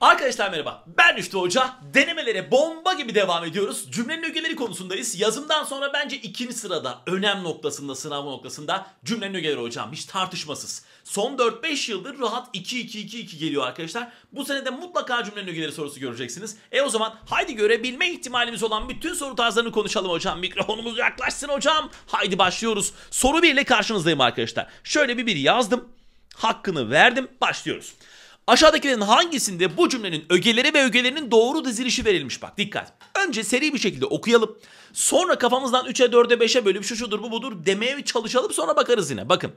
Arkadaşlar merhaba ben Rüştü Hoca. Denemelere bomba gibi devam ediyoruz. Cümlenin ögeleri konusundayız. Yazımdan sonra bence ikinci sırada önem noktasında sınav noktasında cümlenin ögeleri hocam hiç tartışmasız. Son 4-5 yıldır rahat 2-2-2-2 geliyor arkadaşlar. Bu senede mutlaka cümlenin ögeleri sorusu göreceksiniz. E o zaman haydi görebilme ihtimalimiz olan bütün soru tarzlarını konuşalım hocam. Mikrofonumuz yaklaşsın hocam. Haydi başlıyoruz. Soru 1 ile karşınızdayım arkadaşlar. Şöyle bir bir yazdım. Hakkını verdim. Başlıyoruz. Aşağıdakilerin hangisinde bu cümlenin ögeleri ve ögelerinin doğru dizilişi verilmiş bak dikkat. Önce seri bir şekilde okuyalım. Sonra kafamızdan 3'e 4'e 5'e bölüp şu şudur bu budur demeye çalışalım sonra bakarız yine. Bakın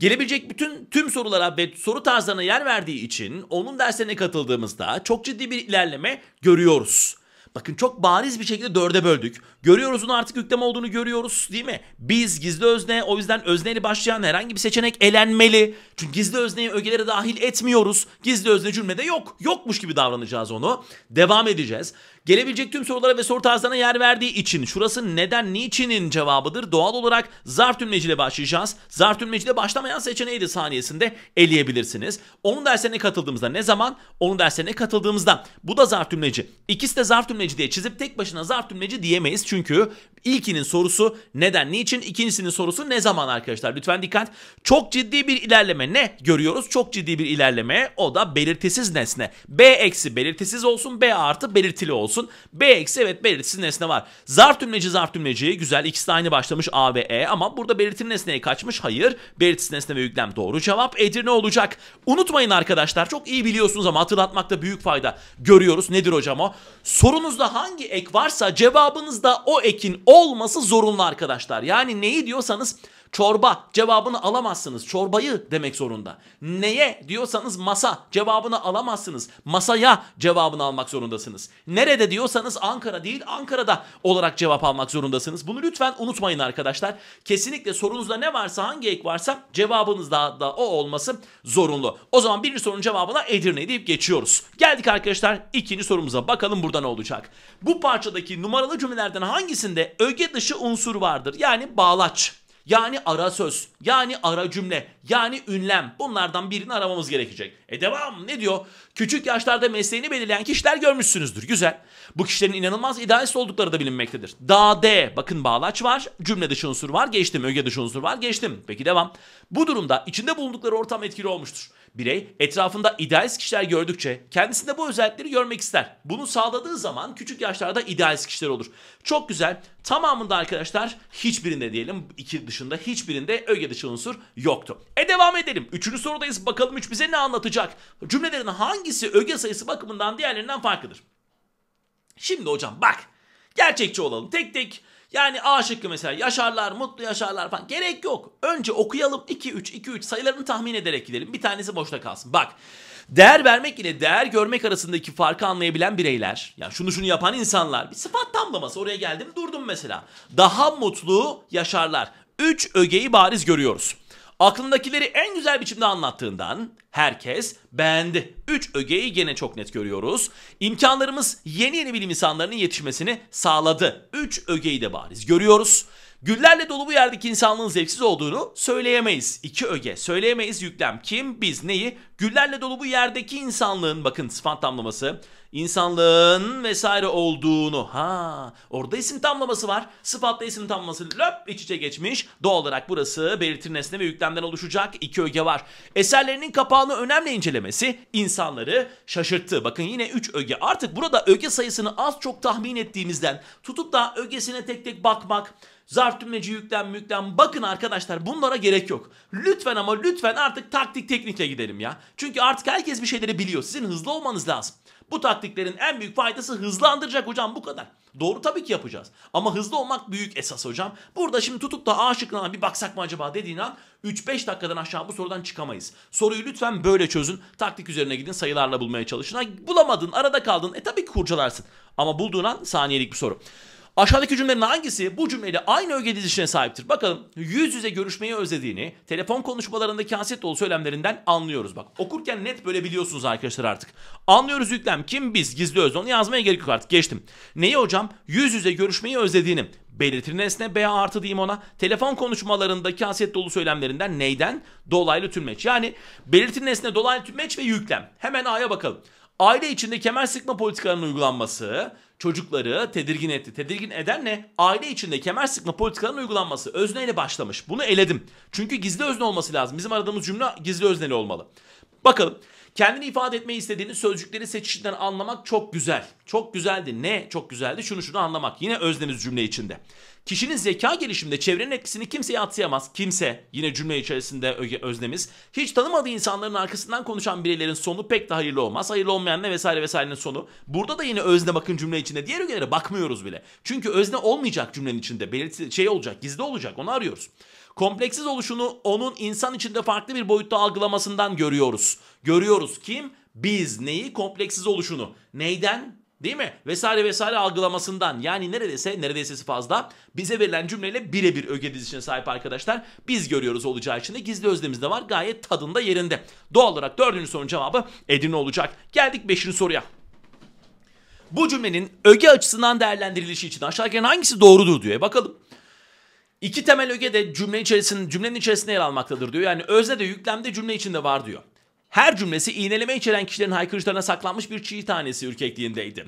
Gelebilecek bütün tüm sorulara ve soru tarzlarına yer verdiği için onun derslerine katıldığımızda çok ciddi bir ilerleme görüyoruz. Bakın çok bariz bir şekilde dörde böldük. Görüyoruz bunun artık yüklem olduğunu görüyoruz değil mi? Biz gizli özne o yüzden özneyle başlayan herhangi bir seçenek elenmeli. Çünkü gizli özneyi ögelere dahil etmiyoruz. Gizli özne cümlede yok. Yokmuş gibi davranacağız onu. Devam edeceğiz. Gelebilecek tüm sorulara ve soru tarzlarına yer verdiği için şurası neden niçinin cevabıdır. Doğal olarak zarf tümleciyle başlayacağız. Zarf tümleciyle başlamayan seçeneği de saniyesinde eleyebilirsiniz. Onun derslerine katıldığımızda ne zaman? Onun derslerine katıldığımızda. Bu da zarf tümleci. İkisi de zarf tümleci diye çizip tek başına zarf tümleci diyemeyiz. Çünkü ilkinin sorusu neden niçin, ikincisinin sorusu ne zaman arkadaşlar. Lütfen dikkat. Çok ciddi bir ilerleme ne görüyoruz? Çok ciddi bir ilerleme o da belirtisiz nesne. B eksi belirtisiz olsun, B artı belirtili olsun olsun. B eksi evet belirtisiz nesne var. Zarf tümleci zarf tümleci güzel ikisi de aynı başlamış A ve E ama burada belirtili nesneye kaçmış. Hayır belirtisiz nesne ve yüklem doğru cevap. Edirne olacak. Unutmayın arkadaşlar çok iyi biliyorsunuz ama hatırlatmakta büyük fayda görüyoruz. Nedir hocam o? Sorunuzda hangi ek varsa cevabınızda o ekin olması zorunlu arkadaşlar. Yani neyi diyorsanız Çorba cevabını alamazsınız. Çorbayı demek zorunda. Neye diyorsanız masa cevabını alamazsınız. Masaya cevabını almak zorundasınız. Nerede diyorsanız Ankara değil Ankara'da olarak cevap almak zorundasınız. Bunu lütfen unutmayın arkadaşlar. Kesinlikle sorunuzda ne varsa hangi ek varsa cevabınız da, da o olması zorunlu. O zaman birinci sorunun cevabına Edirne deyip geçiyoruz. Geldik arkadaşlar ikinci sorumuza bakalım burada ne olacak. Bu parçadaki numaralı cümlelerden hangisinde öge dışı unsur vardır? Yani bağlaç. Yani ara söz, yani ara cümle, yani ünlem. Bunlardan birini aramamız gerekecek. E devam ne diyor? Küçük yaşlarda mesleğini belirleyen kişiler görmüşsünüzdür. Güzel. Bu kişilerin inanılmaz idealist oldukları da bilinmektedir. Da de. Bakın bağlaç var, cümle dışı unsur var, geçtim. Öge dışı unsur var, geçtim. Peki devam. Bu durumda içinde bulundukları ortam etkili olmuştur birey etrafında idealist kişiler gördükçe kendisinde bu özellikleri görmek ister. Bunu sağladığı zaman küçük yaşlarda idealist kişiler olur. Çok güzel. Tamamında arkadaşlar hiçbirinde diyelim iki dışında hiçbirinde öge dışı unsur yoktu. E devam edelim. Üçüncü sorudayız. Bakalım üç bize ne anlatacak? Cümlelerin hangisi öge sayısı bakımından diğerlerinden farklıdır? Şimdi hocam bak. Gerçekçi olalım. Tek tek yani A şıkkı mesela yaşarlar, mutlu yaşarlar falan. Gerek yok. Önce okuyalım 2-3-2-3 sayılarını tahmin ederek gidelim. Bir tanesi boşta kalsın. Bak değer vermek ile değer görmek arasındaki farkı anlayabilen bireyler. Yani şunu şunu yapan insanlar. Bir sıfat tamlaması oraya geldim durdum mesela. Daha mutlu yaşarlar. 3 ögeyi bariz görüyoruz aklındakileri en güzel biçimde anlattığından herkes beğendi. 3 ögeyi gene çok net görüyoruz. İmkanlarımız yeni yeni bilim insanlarının yetişmesini sağladı. 3 ögeyi de bariz görüyoruz. Güllerle dolu bu yerdeki insanlığın zevksiz olduğunu söyleyemeyiz. İki öge. Söyleyemeyiz yüklem. Kim, biz, neyi? Güllerle dolu bu yerdeki insanlığın bakın sıfat tamlaması insanlığın vesaire olduğunu. Ha, orada isim tamlaması var. Sıfatla isim tamlaması löp iç içe geçmiş. Doğal olarak burası belirtir nesne ve yüklemden oluşacak iki öge var. Eserlerinin kapağını önemli incelemesi insanları şaşırttı. Bakın yine üç öge. Artık burada öge sayısını az çok tahmin ettiğimizden tutup da ögesine tek tek bakmak Zarf tümleci yüklem yüklem. Bakın arkadaşlar bunlara gerek yok. Lütfen ama lütfen artık taktik teknikle gidelim ya. Çünkü artık herkes bir şeyleri biliyor. Sizin hızlı olmanız lazım. Bu taktiklerin en büyük faydası hızlandıracak hocam bu kadar. Doğru tabii ki yapacağız. Ama hızlı olmak büyük esas hocam. Burada şimdi tutup da A bir baksak mı acaba dediğin an 3-5 dakikadan aşağı bu sorudan çıkamayız. Soruyu lütfen böyle çözün. Taktik üzerine gidin sayılarla bulmaya çalışın. Ha, bulamadın arada kaldın e tabii ki kurcalarsın. Ama bulduğun an saniyelik bir soru. Aşağıdaki cümlelerin hangisi bu cümleyle aynı öge dizilişine sahiptir? Bakalım yüz yüze görüşmeyi özlediğini telefon konuşmalarındaki haset dolu söylemlerinden anlıyoruz. Bak okurken net böyle biliyorsunuz arkadaşlar artık. Anlıyoruz yüklem kim biz gizli öz onu yazmaya gerek yok artık geçtim. Neyi hocam? Yüz yüze görüşmeyi özlediğini belirtilen nesne B artı diyeyim ona. Telefon konuşmalarındaki haset dolu söylemlerinden neyden? Dolaylı tümleç. Yani belirtilen nesne dolaylı tümleç ve yüklem. Hemen A'ya bakalım. Aile içinde kemer sıkma politikalarının uygulanması çocukları tedirgin etti. Tedirgin eden ne? Aile içinde kemer sıkma politikalarının uygulanması. Özneyle başlamış. Bunu eledim. Çünkü gizli özne olması lazım. Bizim aradığımız cümle gizli özneli olmalı. Bakalım. Kendini ifade etmeyi istediğiniz sözcükleri seçişinden anlamak çok güzel. Çok güzeldi. Ne çok güzeldi? Şunu şunu anlamak. Yine özlemiz cümle içinde. Kişinin zeka gelişiminde çevrenin etkisini kimseye atsayamaz. Kimse yine cümle içerisinde özlemiz Hiç tanımadığı insanların arkasından konuşan bireylerin sonu pek de hayırlı olmaz. Hayırlı olmayan ne vesaire vesairenin sonu. Burada da yine özne bakın cümle içinde. Diğer ögelere bakmıyoruz bile. Çünkü özne olmayacak cümlenin içinde. Belirti şey olacak, gizli olacak. Onu arıyoruz. Kompleksiz oluşunu onun insan içinde farklı bir boyutta algılamasından görüyoruz. Görüyoruz kim? Biz neyi? Kompleksiz oluşunu. Neyden? Değil mi? Vesaire vesaire algılamasından yani neredeyse neredeyse fazla bize verilen cümleyle birebir öge dizisine sahip arkadaşlar. Biz görüyoruz olacağı için de gizli özlemiz de var gayet tadında yerinde. Doğal olarak dördüncü sorunun cevabı Edirne olacak. Geldik beşinci soruya. Bu cümlenin öge açısından değerlendirilişi için aşağıdakilerin hangisi doğrudur diyor. E bakalım. İki temel öge de cümle içerisinde, cümlenin içerisinde yer almaktadır diyor. Yani özne de yüklemde cümle içinde var diyor. Her cümlesi iğneleme içeren kişilerin haykırışlarına saklanmış bir çiğ tanesi ürkekliğindeydi.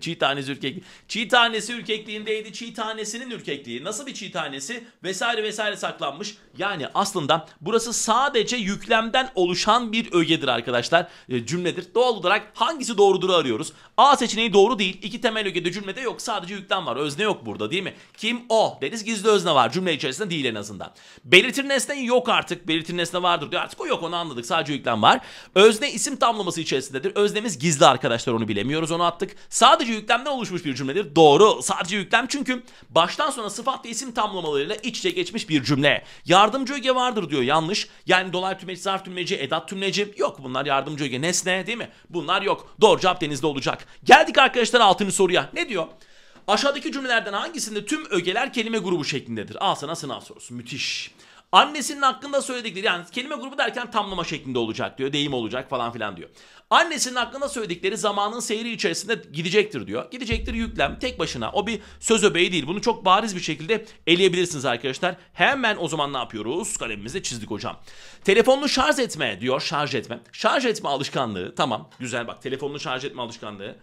çiğ tanesi ürkek, çiğ tanesi ürkekliğindeydi. Çiğ tanesinin ürkekliği. Nasıl bir çiğ tanesi? Vesaire vesaire saklanmış. Yani aslında burası sadece yüklemden oluşan bir ögedir arkadaşlar. E, cümledir. Doğal olarak hangisi doğrudur arıyoruz. A seçeneği doğru değil. İki temel öge de cümlede yok. Sadece yüklem var. Özne yok burada değil mi? Kim? O. Deniz gizli özne var. Cümle içerisinde değil en azından. Belirtir nesne yok artık. Belirtir nesne vardır diyor. Artık o yok onu anladık. Sadece yüklem var. Özne isim tamlaması içerisindedir. Öznemiz gizli arkadaşlar onu bilemiyoruz onu attık. Sadece yüklemden oluşmuş bir cümledir. Doğru sadece yüklem çünkü baştan sona sıfat ve isim tamlamalarıyla iç içe geçmiş bir cümle. Yardımcı öge vardır diyor yanlış. Yani dolar tümleci, zarf tümleci, edat tümleci yok bunlar yardımcı öge nesne değil mi? Bunlar yok. Doğru cevap denizde olacak. Geldik arkadaşlar altını soruya. Ne diyor? Aşağıdaki cümlelerden hangisinde tüm ögeler kelime grubu şeklindedir? Al sana sınav sorusu. Müthiş. Annesinin hakkında söyledikleri yani kelime grubu derken tamlama şeklinde olacak diyor. Deyim olacak falan filan diyor. Annesinin hakkında söyledikleri zamanın seyri içerisinde gidecektir diyor. Gidecektir yüklem tek başına. O bir söz öbeği değil. Bunu çok bariz bir şekilde eleyebilirsiniz arkadaşlar. Hemen o zaman ne yapıyoruz? Kalemimizi çizdik hocam. Telefonunu şarj etme diyor. Şarj etme. Şarj etme alışkanlığı. Tamam güzel bak telefonunu şarj etme alışkanlığı.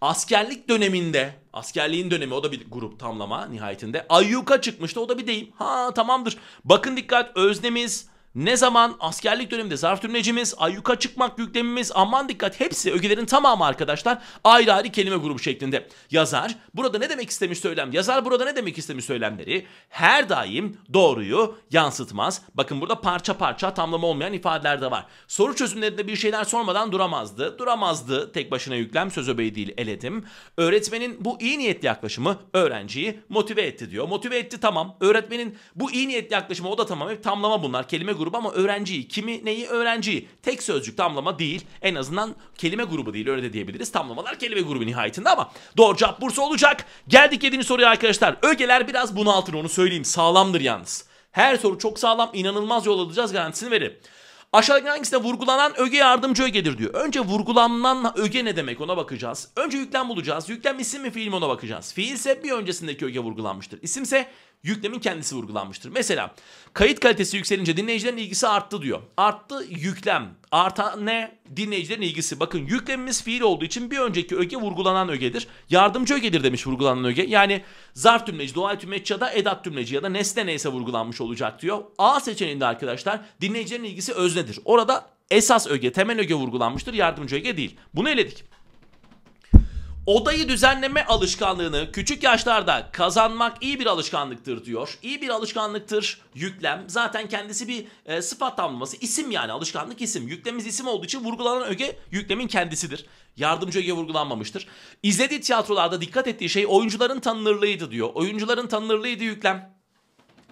Askerlik döneminde, askerliğin dönemi o da bir grup tamlama nihayetinde. Ayyuka çıkmıştı o da bir deyim. Ha tamamdır. Bakın dikkat öznemiz ne zaman askerlik döneminde zarf türnecimiz, ayyuka çıkmak yüklemimiz, aman dikkat hepsi ögelerin tamamı arkadaşlar ayrı ayrı kelime grubu şeklinde. Yazar burada ne demek istemiş söylem, yazar burada ne demek istemiş söylemleri her daim doğruyu yansıtmaz. Bakın burada parça parça tamlama olmayan ifadeler de var. Soru çözümlerinde bir şeyler sormadan duramazdı. Duramazdı tek başına yüklem söz öbeği değil eledim. Öğretmenin bu iyi niyetli yaklaşımı öğrenciyi motive etti diyor. Motive etti tamam. Öğretmenin bu iyi niyetli yaklaşımı o da tamam. Hep tamlama bunlar kelime grubu ama öğrenciyi. Kimi neyi öğrenciyi. Tek sözcük tamlama değil. En azından kelime grubu değil öyle de diyebiliriz. Tamlamalar kelime grubu nihayetinde ama doğru cevap Bursa olacak. Geldik 7. soruya arkadaşlar. Ögeler biraz bunaltır onu söyleyeyim. Sağlamdır yalnız. Her soru çok sağlam, inanılmaz yol alacağız garantisini veririm. Aşağıdaki hangisinde vurgulanan öge yardımcı ögedir diyor. Önce vurgulanan öge ne demek ona bakacağız. Önce yüklem bulacağız. Yüklem isim mi fiil mi ona bakacağız. Fiilse bir öncesindeki öge vurgulanmıştır. İsimse yüklemin kendisi vurgulanmıştır. Mesela kayıt kalitesi yükselince dinleyicilerin ilgisi arttı diyor. Arttı yüklem. Artan ne? Dinleyicilerin ilgisi. Bakın yüklemimiz fiil olduğu için bir önceki öge vurgulanan ögedir. Yardımcı ögedir demiş vurgulanan öge. Yani zarf tümleci, doğal tümleci ya da edat tümleci ya da nesne neyse vurgulanmış olacak diyor. A seçeneğinde arkadaşlar dinleyicilerin ilgisi öznedir. Orada esas öge, temel öge vurgulanmıştır. Yardımcı öge değil. Bunu eledik. Odayı düzenleme alışkanlığını küçük yaşlarda kazanmak iyi bir alışkanlıktır diyor. İyi bir alışkanlıktır yüklem. Zaten kendisi bir e, sıfat tamlaması. isim yani alışkanlık isim. Yüklemiz isim olduğu için vurgulanan öge yüklemin kendisidir. Yardımcı öge vurgulanmamıştır. İzlediği tiyatrolarda dikkat ettiği şey oyuncuların tanınırlığıydı diyor. Oyuncuların tanınırlığıydı yüklem.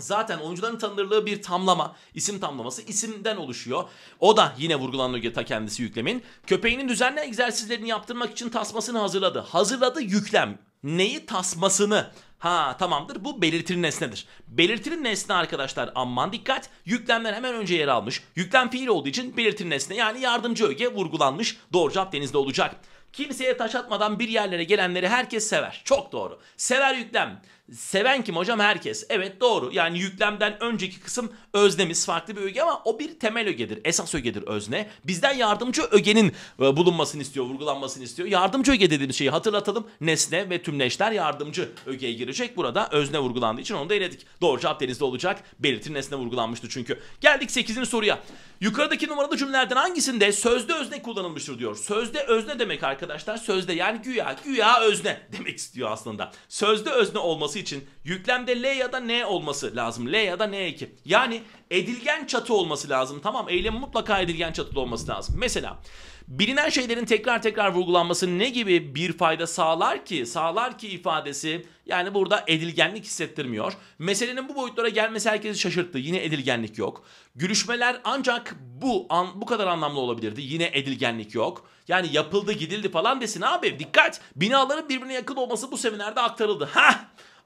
Zaten oyuncuların tanınırlığı bir tamlama, isim tamlaması isimden oluşuyor. O da yine vurgulanıyor ta kendisi yüklemin. Köpeğinin düzenli egzersizlerini yaptırmak için tasmasını hazırladı. Hazırladı yüklem. Neyi tasmasını? Ha tamamdır bu belirtili nesnedir. Belirtili nesne arkadaşlar aman dikkat yüklemler hemen önce yer almış. Yüklem fiil olduğu için belirtili nesne yani yardımcı öge vurgulanmış. Doğru cevap denizde olacak. Kimseye taş atmadan bir yerlere gelenleri herkes sever. Çok doğru. Sever yüklem. Seven kim hocam? Herkes. Evet doğru. Yani yüklemden önceki kısım öznemiz farklı bir öge ama o bir temel ögedir. Esas ögedir özne. Bizden yardımcı ögenin e, bulunmasını istiyor, vurgulanmasını istiyor. Yardımcı öge dediğimiz şeyi hatırlatalım. Nesne ve tümleşler yardımcı ögeye girecek. Burada özne vurgulandığı için onu da eledik. Doğru cevap denizde olacak. Belirti nesne vurgulanmıştı çünkü. Geldik 8. soruya. Yukarıdaki numaralı cümlelerden hangisinde sözde özne kullanılmıştır diyor. Sözde özne demek arkadaşlar. Sözde yani güya güya özne demek istiyor aslında. Sözde özne olması olması için yüklemde L ya da N olması lazım. L ya da N2. Yani edilgen çatı olması lazım. Tamam eylem mutlaka edilgen çatıda olması lazım. Mesela Bilinen şeylerin tekrar tekrar vurgulanması ne gibi bir fayda sağlar ki? Sağlar ki ifadesi yani burada edilgenlik hissettirmiyor. Meselenin bu boyutlara gelmesi herkesi şaşırttı. Yine edilgenlik yok. Gülüşmeler ancak bu an, bu kadar anlamlı olabilirdi. Yine edilgenlik yok. Yani yapıldı gidildi falan desin abi. Dikkat! Binaların birbirine yakın olması bu seminerde aktarıldı. Ha!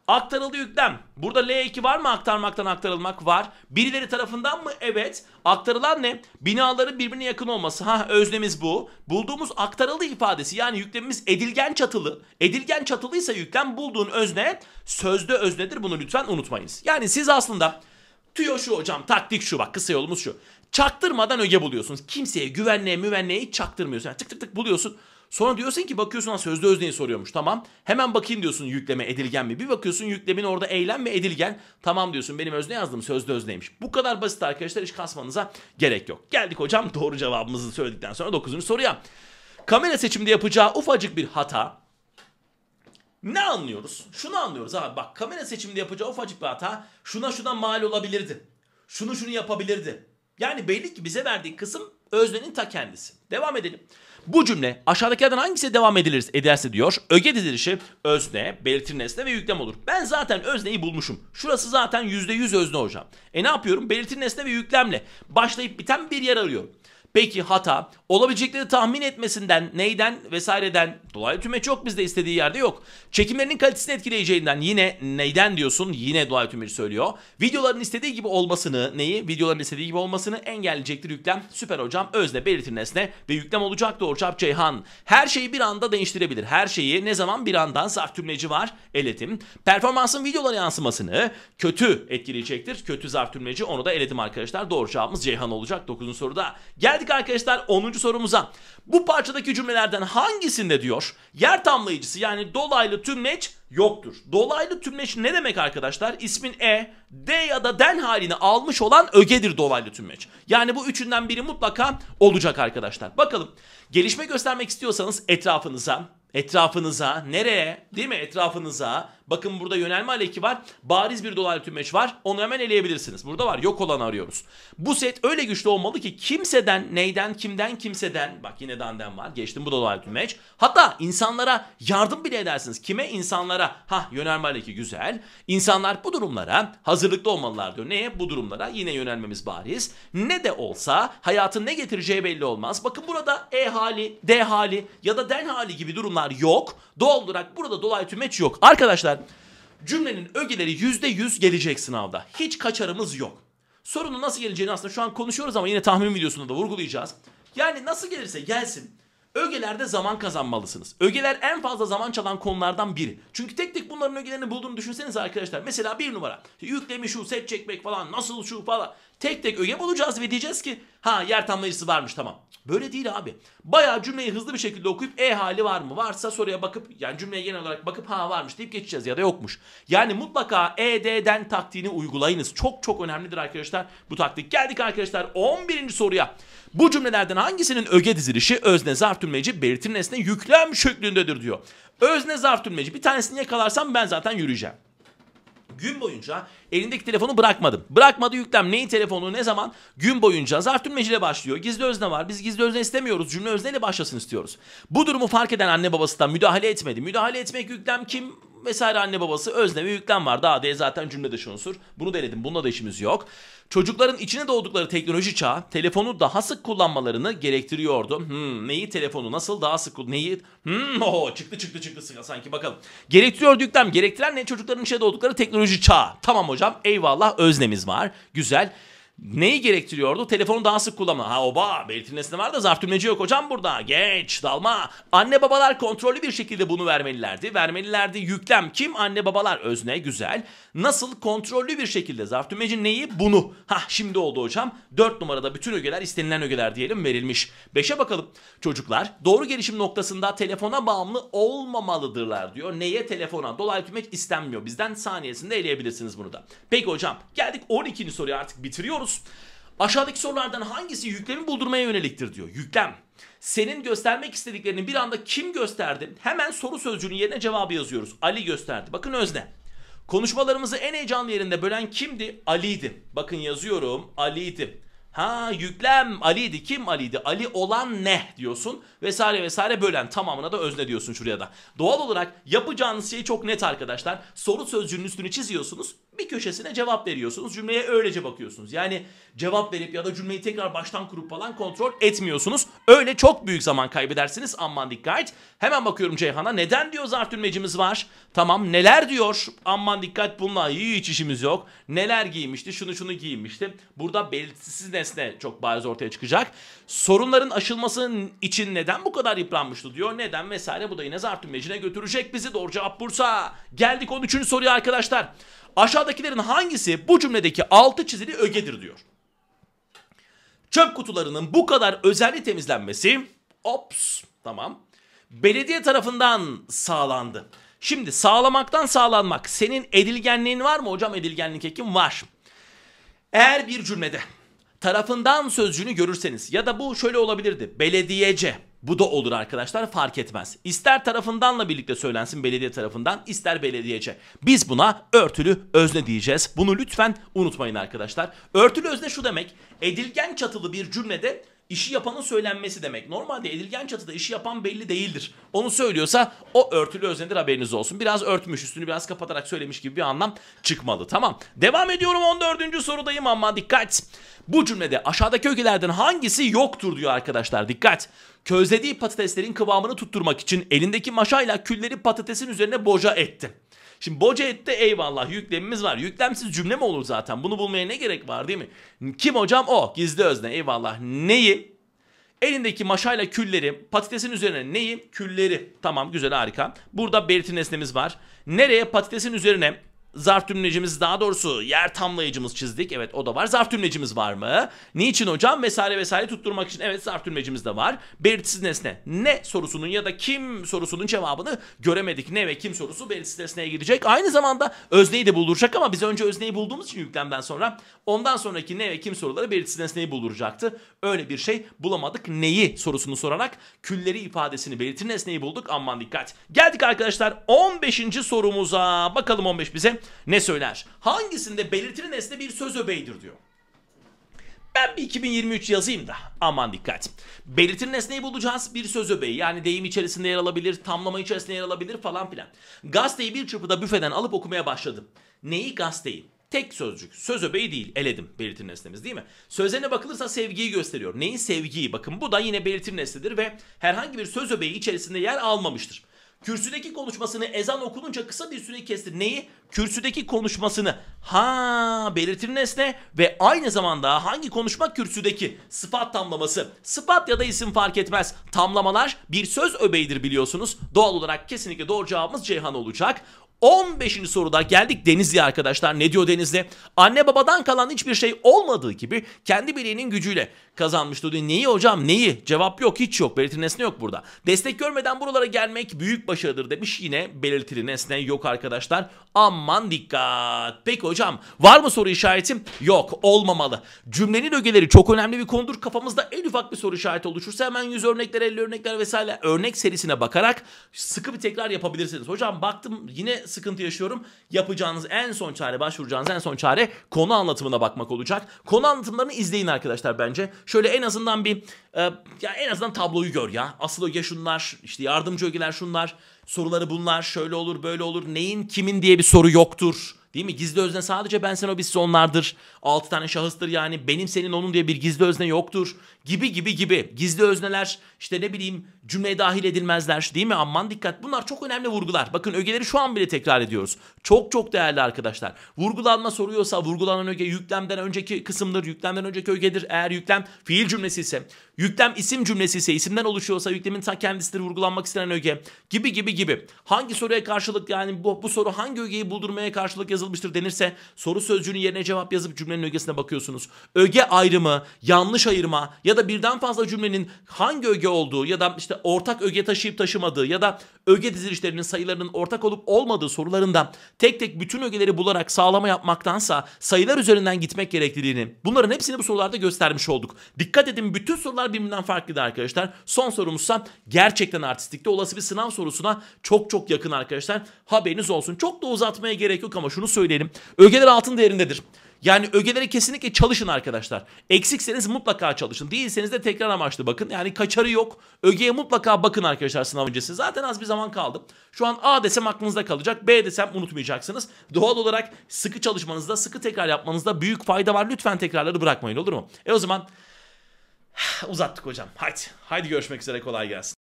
Aktarıldı yüklem. Burada L2 var mı aktarmaktan aktarılmak? Var. Birileri tarafından mı? Evet. Aktarılan ne? Binaların birbirine yakın olması. Ha özlemiz bu bulduğu, bulduğumuz aktarılı ifadesi yani yüklemimiz edilgen çatılı. Edilgen çatılıysa yüklem bulduğun özne sözde öznedir. Bunu lütfen unutmayınız. Yani siz aslında tüyo şu hocam taktik şu bak kısa yolumuz şu. Çaktırmadan öge buluyorsunuz. Kimseye güvenliğe müvenliğe hiç çaktırmıyorsun. Yani tık tık tık buluyorsun. Sonra diyorsun ki bakıyorsun ha sözde özneyi soruyormuş. Tamam. Hemen bakayım diyorsun yükleme edilgen mi? Bir bakıyorsun yüklemin orada eylem ve edilgen. Tamam diyorsun benim özne yazdım sözde özneymiş. Bu kadar basit arkadaşlar hiç kasmanıza gerek yok. Geldik hocam doğru cevabımızı söyledikten sonra 9. soruya. Kamera seçiminde yapacağı ufacık bir hata ne anlıyoruz? Şunu anlıyoruz abi bak kamera seçiminde yapacağı ufacık bir hata şuna şuna mal olabilirdi. Şunu şunu yapabilirdi. Yani belli ki bize verdiği kısım öznenin ta kendisi. Devam edelim. Bu cümle aşağıdakilerden hangisi devam ediliriz? ederse diyor. Öge dizilişi özne, belirtir nesne ve yüklem olur. Ben zaten özneyi bulmuşum. Şurası zaten %100 özne hocam. E ne yapıyorum? Belirtir nesne ve yüklemle başlayıp biten bir yer arıyorum. Peki hata olabilecekleri tahmin etmesinden, neyden vesaireden dolaylı tüme çok bizde istediği yerde yok. Çekimlerinin kalitesini etkileyeceğinden yine neyden diyorsun yine dolaylı tümür söylüyor. Videoların istediği gibi olmasını neyi? Videoların istediği gibi olmasını engelleyecektir yüklem. Süper hocam özne belirtir nesne ve yüklem olacak doğrucap Ceyhan. Her şeyi bir anda değiştirebilir. Her şeyi ne zaman bir andan zarf tümleci var eletim. Performansın videolara yansımasını kötü etkileyecektir. Kötü zarf tümleci onu da eletim arkadaşlar. Doğru cevabımız Ceyhan olacak 9. soruda. Gel Geldik arkadaşlar 10. sorumuza. Bu parçadaki cümlelerden hangisinde diyor yer tamlayıcısı yani dolaylı tümleç yoktur. Dolaylı tümleç ne demek arkadaşlar? İsmin e, d ya da den halini almış olan ögedir dolaylı tümleç. Yani bu üçünden biri mutlaka olacak arkadaşlar. Bakalım gelişme göstermek istiyorsanız etrafınıza, etrafınıza, nereye değil mi etrafınıza Bakın burada yönelme aleki var. Bariz bir dolar tümeç var. Onu hemen eleyebilirsiniz. Burada var. Yok olanı arıyoruz. Bu set öyle güçlü olmalı ki kimseden, neyden, kimden, kimseden. Bak yine danden var. Geçtim bu dolar tümeç. Hatta insanlara yardım bile edersiniz. Kime? insanlara. Ha yönelme aleki güzel. İnsanlar bu durumlara hazırlıklı olmalılar diyor. Neye? Bu durumlara yine yönelmemiz bariz. Ne de olsa hayatın ne getireceği belli olmaz. Bakın burada E hali, D hali ya da den hali gibi durumlar yok. Doğal olarak burada dolay tümeç yok. Arkadaşlar Cümlenin ögeleri %100 gelecek sınavda. Hiç kaçarımız yok. Sorunun nasıl geleceğini aslında şu an konuşuyoruz ama yine tahmin videosunda da vurgulayacağız. Yani nasıl gelirse gelsin. Ögelerde zaman kazanmalısınız. Ögeler en fazla zaman çalan konulardan biri. Çünkü tek tek bunların ögelerini bulduğunu düşünseniz arkadaşlar. Mesela bir numara. yüklemiş şu, set çekmek falan, nasıl şu falan. Tek tek ögem bulacağız ve diyeceğiz ki ha yer tamlayıcısı varmış tamam. Böyle değil abi. Bayağı cümleyi hızlı bir şekilde okuyup e hali var mı? Varsa soruya bakıp yani cümleye genel olarak bakıp ha varmış deyip geçeceğiz ya da yokmuş. Yani mutlaka ED'den taktiğini uygulayınız. Çok çok önemlidir arkadaşlar bu taktik. Geldik arkadaşlar 11. soruya. Bu cümlelerden hangisinin öge dizilişi özne zarf tümleci belirtim nesne yüklem şeklinde şeklindedir diyor. Özne zarf tümleci bir tanesini yakalarsam ben zaten yürüyeceğim gün boyunca elindeki telefonu bırakmadım. Bırakmadı yüklem neyin telefonu ne zaman? Gün boyunca zarf tümleciyle başlıyor. Gizli özne var. Biz gizli özne istemiyoruz. Cümle özneyle başlasın istiyoruz. Bu durumu fark eden anne babası da müdahale etmedi. Müdahale etmek yüklem kim? vesaire anne babası özne ve yüklem var. Daha diye zaten cümlede şu unsur. Bunu denedim. Bununla da işimiz yok. Çocukların içine doğdukları teknoloji çağı telefonu daha sık kullanmalarını gerektiriyordu. Hmm, neyi telefonu nasıl daha sık neyi hmm, oho, çıktı çıktı çıktı sıka sanki bakalım. Gerektiriyor yüklem gerektiren ne çocukların içine doğdukları teknoloji çağı. Tamam hocam eyvallah öznemiz var. Güzel. Neyi gerektiriyordu? Telefonu daha sık kullanma. Ha oba belirtilmesine var da zarf zarftürmeci yok hocam burada. Geç dalma. Anne babalar kontrollü bir şekilde bunu vermelilerdi. Vermelilerdi yüklem kim? Anne babalar özne güzel. Nasıl kontrollü bir şekilde zarf tümeci neyi? Bunu. Ha şimdi oldu hocam. 4 numarada bütün ögeler istenilen ögeler diyelim verilmiş. 5'e bakalım. Çocuklar doğru gelişim noktasında telefona bağımlı olmamalıdırlar diyor. Neye telefona? Dolaylı tümeç istenmiyor. Bizden saniyesinde eleyebilirsiniz bunu da. Peki hocam geldik 12. soruya artık bitiriyoruz. Aşağıdaki sorulardan hangisi yüklemi buldurmaya yöneliktir diyor. Yüklem. Senin göstermek istediklerini bir anda kim gösterdi? Hemen soru sözcüğünün yerine cevabı yazıyoruz. Ali gösterdi. Bakın özne. Konuşmalarımızı en heyecanlı yerinde bölen kimdi? Ali'ydi. Bakın yazıyorum Ali'ydi. Ha yüklem Ali'ydi. Kim Ali'ydi? Ali olan ne diyorsun? vesaire vesaire bölen tamamına da özne diyorsun şuraya da. Doğal olarak yapacağınız şey çok net arkadaşlar. Soru sözcüğünün üstünü çiziyorsunuz. Bir köşesine cevap veriyorsunuz. Cümleye öylece bakıyorsunuz. Yani cevap verip ya da cümleyi tekrar baştan kurup falan kontrol etmiyorsunuz. Öyle çok büyük zaman kaybedersiniz. Aman dikkat. Hemen bakıyorum Ceyhan'a. Neden diyor zarf tülmecimiz var? Tamam neler diyor? Aman dikkat bununla hiç işimiz yok. Neler giymişti? Şunu şunu giymişti. Burada belirtisiz nesne çok bariz ortaya çıkacak sorunların aşılması için neden bu kadar yıpranmıştı diyor. Neden vesaire bu da yine Zartun Meci'ne götürecek bizi. Doğru cevap Bursa. Geldik 13. soruya arkadaşlar. Aşağıdakilerin hangisi bu cümledeki altı çizili ögedir diyor. Çöp kutularının bu kadar özenli temizlenmesi ops tamam belediye tarafından sağlandı. Şimdi sağlamaktan sağlanmak senin edilgenliğin var mı hocam edilgenlik ekim var. Eğer bir cümlede tarafından sözcüğünü görürseniz ya da bu şöyle olabilirdi. Belediyece. Bu da olur arkadaşlar fark etmez. İster tarafındanla birlikte söylensin belediye tarafından ister belediyece. Biz buna örtülü özne diyeceğiz. Bunu lütfen unutmayın arkadaşlar. Örtülü özne şu demek edilgen çatılı bir cümlede işi yapanın söylenmesi demek. Normalde edilgen çatıda işi yapan belli değildir. Onu söylüyorsa o örtülü öznedir haberiniz olsun. Biraz örtmüş üstünü biraz kapatarak söylemiş gibi bir anlam çıkmalı. Tamam. Devam ediyorum 14. sorudayım ama dikkat. Bu cümlede aşağıdaki ögelerden hangisi yoktur diyor arkadaşlar dikkat. Közlediği patateslerin kıvamını tutturmak için elindeki maşayla külleri patatesin üzerine boca etti. Şimdi boca etti eyvallah yüklemimiz var. Yüklemsiz cümle mi olur zaten? Bunu bulmaya ne gerek var değil mi? Kim hocam? O. Gizli özne eyvallah. Neyi? Elindeki maşayla külleri, patatesin üzerine neyi? Külleri. Tamam güzel harika. Burada belirti nesnemiz var. Nereye? Patatesin üzerine zarf tümlecimiz daha doğrusu yer tamlayıcımız çizdik. Evet o da var. Zarf tümlecimiz var mı? Niçin hocam? Vesaire vesaire tutturmak için. Evet zarf tümlecimiz de var. Belirtisiz nesne ne sorusunun ya da kim sorusunun cevabını göremedik. Ne ve kim sorusu belirtisiz nesneye gidecek Aynı zamanda özneyi de bulduracak ama biz önce özneyi bulduğumuz için yüklemden sonra ondan sonraki ne ve kim soruları belirtisiz nesneyi bulduracaktı. Öyle bir şey bulamadık. Neyi sorusunu sorarak külleri ifadesini belirtir nesneyi bulduk. Aman dikkat. Geldik arkadaşlar 15. sorumuza. Bakalım 15 bize ne söyler? Hangisinde belirtili nesne bir söz öbeğidir diyor. Ben bir 2023 yazayım da aman dikkat. Belirtili nesneyi bulacağız bir söz öbeği yani deyim içerisinde yer alabilir, tamlama içerisinde yer alabilir falan filan. Gazeteyi bir çırpıda büfeden alıp okumaya başladım. Neyi gazeteyi? Tek sözcük. Söz öbeği değil. Eledim belirtir nesnemiz değil mi? Sözlerine bakılırsa sevgiyi gösteriyor. Neyin sevgiyi? Bakın bu da yine belirtir nesnedir ve herhangi bir söz öbeği içerisinde yer almamıştır. Kürsüdeki konuşmasını ezan okununca kısa bir süre kesti. Neyi? Kürsüdeki konuşmasını. Ha belirtir nesne ve aynı zamanda hangi konuşma kürsüdeki sıfat tamlaması. Sıfat ya da isim fark etmez. Tamlamalar bir söz öbeğidir biliyorsunuz. Doğal olarak kesinlikle doğru cevabımız Ceyhan olacak. 15. soruda geldik Denizli'ye arkadaşlar. Ne diyor Denizli? Anne babadan kalan hiçbir şey olmadığı gibi kendi bileğinin gücüyle kazanmıştı diyor. Neyi hocam neyi? Cevap yok hiç yok. Belirtili nesne yok burada. Destek görmeden buralara gelmek büyük başarıdır demiş. Yine belirtili nesne yok arkadaşlar. Aman dikkat. Peki hocam var mı soru işareti Yok olmamalı. Cümlenin ögeleri çok önemli bir konudur. Kafamızda en ufak bir soru işareti oluşursa hemen yüz örnekler, elli örnekler vesaire örnek serisine bakarak sıkı bir tekrar yapabilirsiniz. Hocam baktım yine sıkıntı yaşıyorum. Yapacağınız en son çare, başvuracağınız en son çare konu anlatımına bakmak olacak. Konu anlatımlarını izleyin arkadaşlar bence. Şöyle en azından bir e, ya en azından tabloyu gör ya. Asıl öge şunlar, işte yardımcı ögeler şunlar, soruları bunlar, şöyle olur, böyle olur, neyin kimin diye bir soru yoktur. Değil mi? Gizli özne sadece ben sen o biz siz onlardır. 6 tane şahıstır yani benim senin onun diye bir gizli özne yoktur. Gibi gibi gibi. Gizli özneler işte ne bileyim cümleye dahil edilmezler değil mi? Aman dikkat bunlar çok önemli vurgular. Bakın ögeleri şu an bile tekrar ediyoruz. Çok çok değerli arkadaşlar. Vurgulanma soruyorsa vurgulanan öge yüklemden önceki kısımdır. Yüklemden önceki ögedir. Eğer yüklem fiil cümlesi ise Yüklem isim cümlesi ise isimden oluşuyorsa yüklemin ta kendisidir vurgulanmak istenen öge gibi gibi gibi. Hangi soruya karşılık yani bu, bu soru hangi ögeyi buldurmaya karşılık yazılmıştır denirse soru sözcüğünün yerine cevap yazıp cümlenin ögesine bakıyorsunuz. Öge ayrımı, yanlış ayırma ya da birden fazla cümlenin hangi öge olduğu ya da işte ortak öge taşıyıp taşımadığı ya da öge dizilişlerinin sayılarının ortak olup olmadığı sorularında tek tek bütün ögeleri bularak sağlama yapmaktansa sayılar üzerinden gitmek gerekliliğini bunların hepsini bu sorularda göstermiş olduk. Dikkat edin bütün sorular birbirinden farklıydı arkadaşlar. Son sorumuzsa gerçekten artistlikte olası bir sınav sorusuna çok çok yakın arkadaşlar. Haberiniz olsun. Çok da uzatmaya gerek yok ama şunu söyleyelim. Ögeler altın değerindedir. Yani ögelere kesinlikle çalışın arkadaşlar. Eksikseniz mutlaka çalışın. Değilseniz de tekrar amaçlı bakın. Yani kaçarı yok. Ögeye mutlaka bakın arkadaşlar sınav öncesi. Zaten az bir zaman kaldı. Şu an A desem aklınızda kalacak. B desem unutmayacaksınız. Doğal olarak sıkı çalışmanızda, sıkı tekrar yapmanızda büyük fayda var. Lütfen tekrarları bırakmayın olur mu? E o zaman Uzattık hocam. Haydi. Haydi görüşmek üzere. Kolay gelsin.